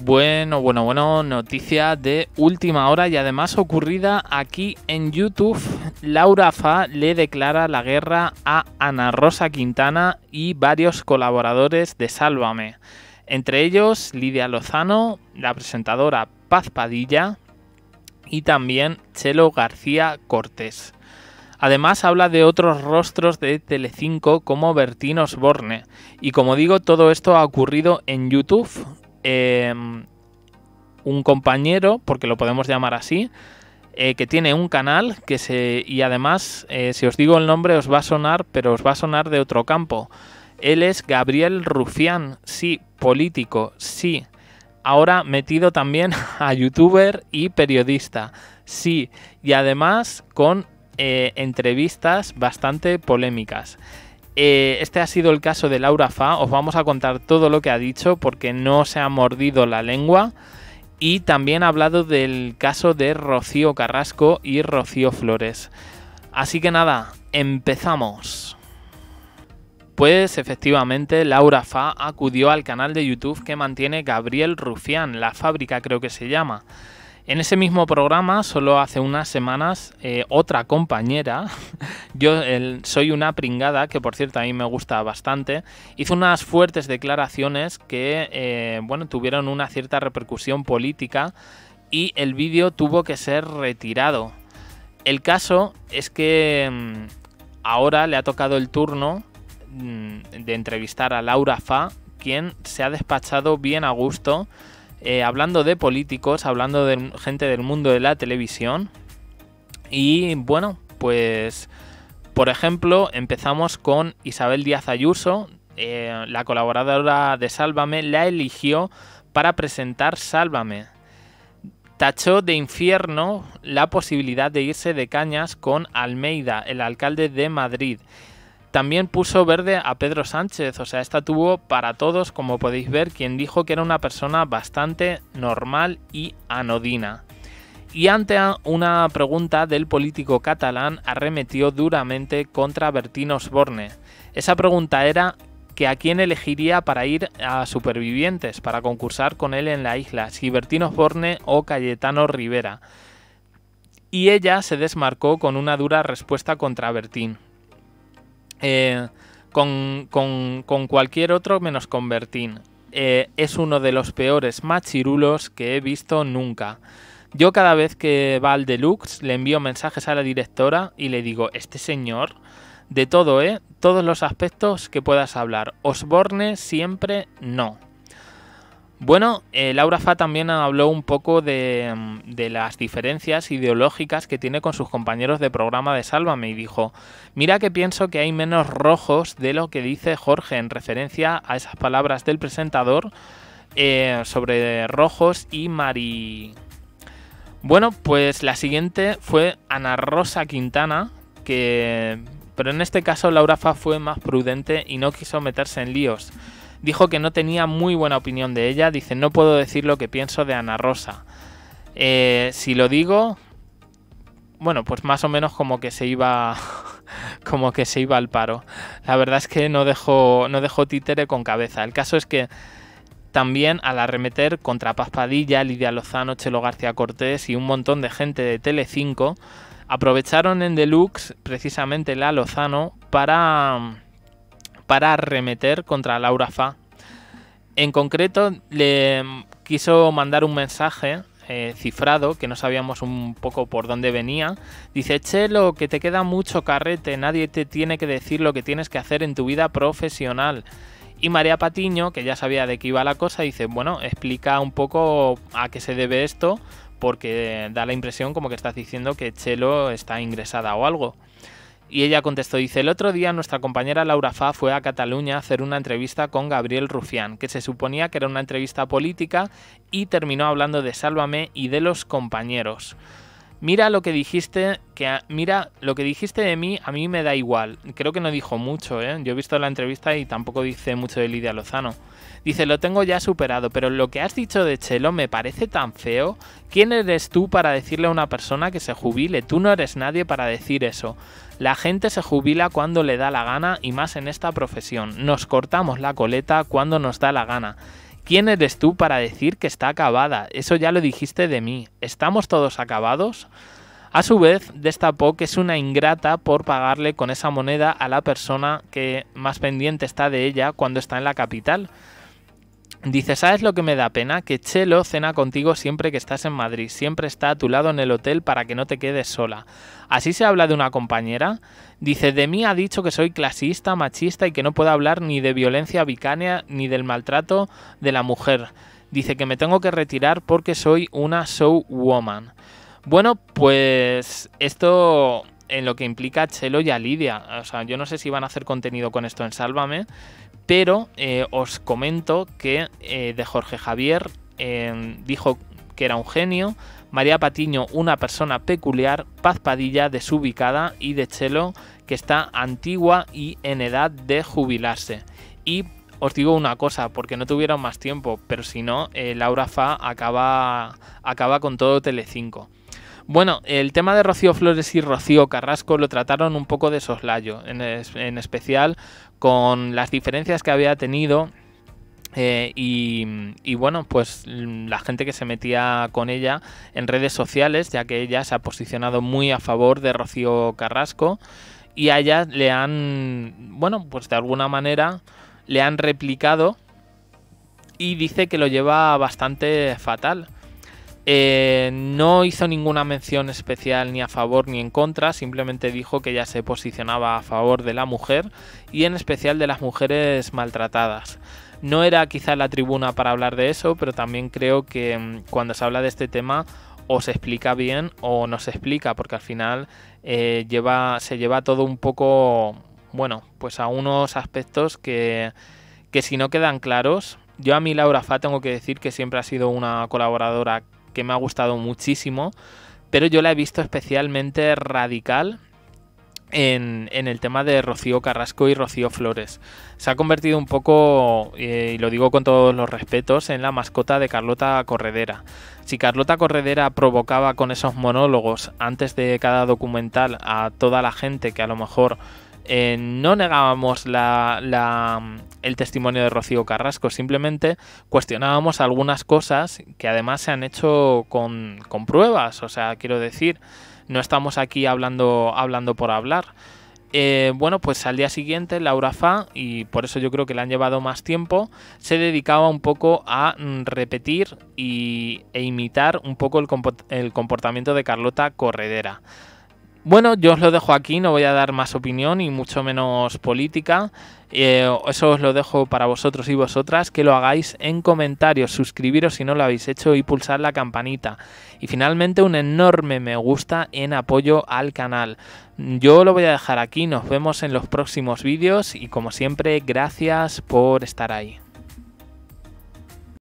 Bueno, bueno, bueno, noticia de última hora y además ocurrida aquí en YouTube. Laura Fa le declara la guerra a Ana Rosa Quintana y varios colaboradores de Sálvame. Entre ellos Lidia Lozano, la presentadora Paz Padilla y también Chelo García Cortés. Además habla de otros rostros de Telecinco como Bertín Osborne. Y como digo, todo esto ha ocurrido en YouTube Em, un compañero, porque lo podemos llamar así, eh, que tiene un canal que se y además, eh, si os digo el nombre os va a sonar, pero os va a sonar de otro campo. Él es Gabriel Rufián, sí, político, sí. Ahora metido también a youtuber y periodista, sí. Y además con eh, entrevistas bastante polémicas. Eh, este ha sido el caso de Laura Fa. Os vamos a contar todo lo que ha dicho porque no se ha mordido la lengua. Y también ha hablado del caso de Rocío Carrasco y Rocío Flores. Así que nada, empezamos. Pues efectivamente, Laura Fa acudió al canal de YouTube que mantiene Gabriel Rufián, la fábrica creo que se llama. En ese mismo programa, solo hace unas semanas, eh, otra compañera, yo soy una pringada, que por cierto a mí me gusta bastante, hizo unas fuertes declaraciones que eh, bueno, tuvieron una cierta repercusión política y el vídeo tuvo que ser retirado. El caso es que mm, ahora le ha tocado el turno mm, de entrevistar a Laura Fa, quien se ha despachado bien a gusto eh, hablando de políticos, hablando de gente del mundo de la televisión. Y bueno, pues por ejemplo empezamos con Isabel Díaz Ayuso, eh, la colaboradora de Sálvame, la eligió para presentar Sálvame. Tachó de infierno la posibilidad de irse de cañas con Almeida, el alcalde de Madrid. También puso verde a Pedro Sánchez, o sea, esta tuvo para todos, como podéis ver, quien dijo que era una persona bastante normal y anodina. Y ante una pregunta del político catalán arremetió duramente contra Bertín Osborne. Esa pregunta era que a quién elegiría para ir a Supervivientes, para concursar con él en la isla, si Bertín Osborne o Cayetano Rivera. Y ella se desmarcó con una dura respuesta contra Bertín. Eh, con, con, con, cualquier otro menos con Bertín. Eh, es uno de los peores machirulos que he visto nunca. Yo cada vez que va al deluxe le envío mensajes a la directora y le digo, este señor, de todo, ¿eh? Todos los aspectos que puedas hablar. Osborne siempre no. Bueno, eh, Laura Fa también habló un poco mm, de, las diferencias ideológicas que tiene con sus compañeros de programa de Sálvame y dijo, mira que pienso que hay menos rojos de lo que dice Jorge en referencia a esas palabras del presentador eh, sobre rojos y Mari... Bueno, pues la siguiente fue Ana Rosa Quintana, que... Pero en este caso Laura Fa fue más prudente y no quiso meterse en líos dijo que no tenía muy buena opinión de ella. Dice, no puedo decir lo que pienso de Ana Rosa. Eh, si lo digo, bueno, pues más o menos como que se iba como que se iba al paro. La verdad es que no dejó no dejó títere con cabeza. El caso es que también al arremeter contra Paz Padilla, Lidia Lozano, Chelo García Cortés y un montón de gente de Tele5 aprovecharon en Deluxe precisamente la Lozano para para arremeter contra Laura Fa. En concreto, le quiso mandar un mensaje eh, cifrado, que no sabíamos un poco por dónde venía. Dice, Chelo, que te queda mucho carrete, nadie te tiene que decir lo que tienes que hacer en tu vida profesional. Y María Patiño, que ya sabía de qué iba la cosa, dice, bueno, explica un poco a qué se debe esto, porque da la impresión como que estás diciendo que Chelo está ingresada o algo. Y ella contestó, dice, el otro día nuestra compañera Laura Fa fue a Cataluña a hacer una entrevista con Gabriel Rufián, que se suponía que era una entrevista política y terminó hablando de Sálvame y de los compañeros. Mira lo que dijiste, que mira lo que dijiste de mí, a mí me da igual. Creo que no dijo mucho, ¿eh? Yo he visto la entrevista y tampoco dice mucho de Lidia Lozano. Dice, lo tengo ya superado, pero lo que has dicho de Chelo me parece tan feo. ¿Quién eres tú para decirle a una persona que se jubile? Tú no eres nadie para decir eso. La gente se jubila cuando le da la gana y más en esta profesión. Nos cortamos la coleta cuando nos da la gana. ¿Quién eres tú para decir que está acabada? Eso ya lo dijiste de mí. ¿Estamos todos acabados? A su vez, destapó que es una ingrata por pagarle con esa moneda a la persona que más pendiente está de ella cuando está en la capital. Dice, ¿sabes lo que me da pena? Que Chelo cena contigo siempre que estás en Madrid, siempre está a tu lado en el hotel para que no te quedes sola. ¿Así se habla de una compañera? Dice, de mí ha dicho que soy clasista, machista y que no puedo hablar ni de violencia vicánea ni del maltrato de la mujer. Dice que me tengo que retirar porque soy una woman Bueno, pues esto en lo que implica Chelo y a Lidia. O sea, yo no sé si van a hacer contenido con esto en Sálvame, pero eh, os comento que eh, de Jorge Javier eh, dijo que era un genio, María Patiño una persona peculiar, Paz Padilla desubicada y de Chelo que está antigua y en edad de jubilarse. Y os digo una cosa, porque no tuvieron más tiempo, pero si no, Laura Fa acaba, acaba con todo Telecinco. Bueno, el tema de Rocío Flores y Rocío Carrasco lo trataron un poco de soslayo, en, especial con las diferencias que había tenido eh, y, y, bueno, pues mm, la gente que se metía con ella en redes sociales, ya que ella se ha posicionado muy a favor de Rocío Carrasco y a ella le han, bueno, pues de alguna manera le han replicado y dice que lo lleva bastante fatal. Eh, no hizo ninguna mención especial ni a favor ni en contra, simplemente dijo que ya se posicionaba a favor de la mujer y en especial de las mujeres maltratadas. No era quizá la tribuna para hablar de eso, pero también creo que mm, cuando se habla de este tema o se explica bien o no se explica, porque al final eh, lleva, se lleva todo un poco, bueno, pues a unos aspectos que, que si no quedan claros, yo a mí Laura Fa tengo que decir que siempre ha sido una colaboradora que me ha gustado muchísimo, pero yo la he visto especialmente radical en, el tema de Rocío Carrasco y Rocío Flores. Se ha convertido un poco, eh, y lo digo con todos los respetos, en la mascota de Carlota Corredera. Si Carlota Corredera provocaba con esos monólogos antes de cada documental a toda la gente que a lo mejor eh, no negábamos el testimonio de Rocío Carrasco, simplemente cuestionábamos algunas cosas que además se han hecho con, pruebas, o sea, quiero decir, no estamos aquí hablando, por hablar. Eh, bueno, pues al día siguiente Laura Fa, y por eso yo creo que le han llevado más tiempo, se dedicaba un poco a mm, repetir y, e imitar un poco el, comportamiento de Carlota Corredera. Bueno, yo os lo dejo aquí, no voy a dar más opinión y mucho menos política. Eh, eso os lo dejo para vosotros y vosotras, que lo hagáis en comentarios, suscribiros si no lo habéis hecho y pulsar la campanita. Y finalmente un enorme me gusta en apoyo al canal. Yo lo voy a dejar aquí, nos vemos en los próximos vídeos y como siempre, gracias por estar ahí.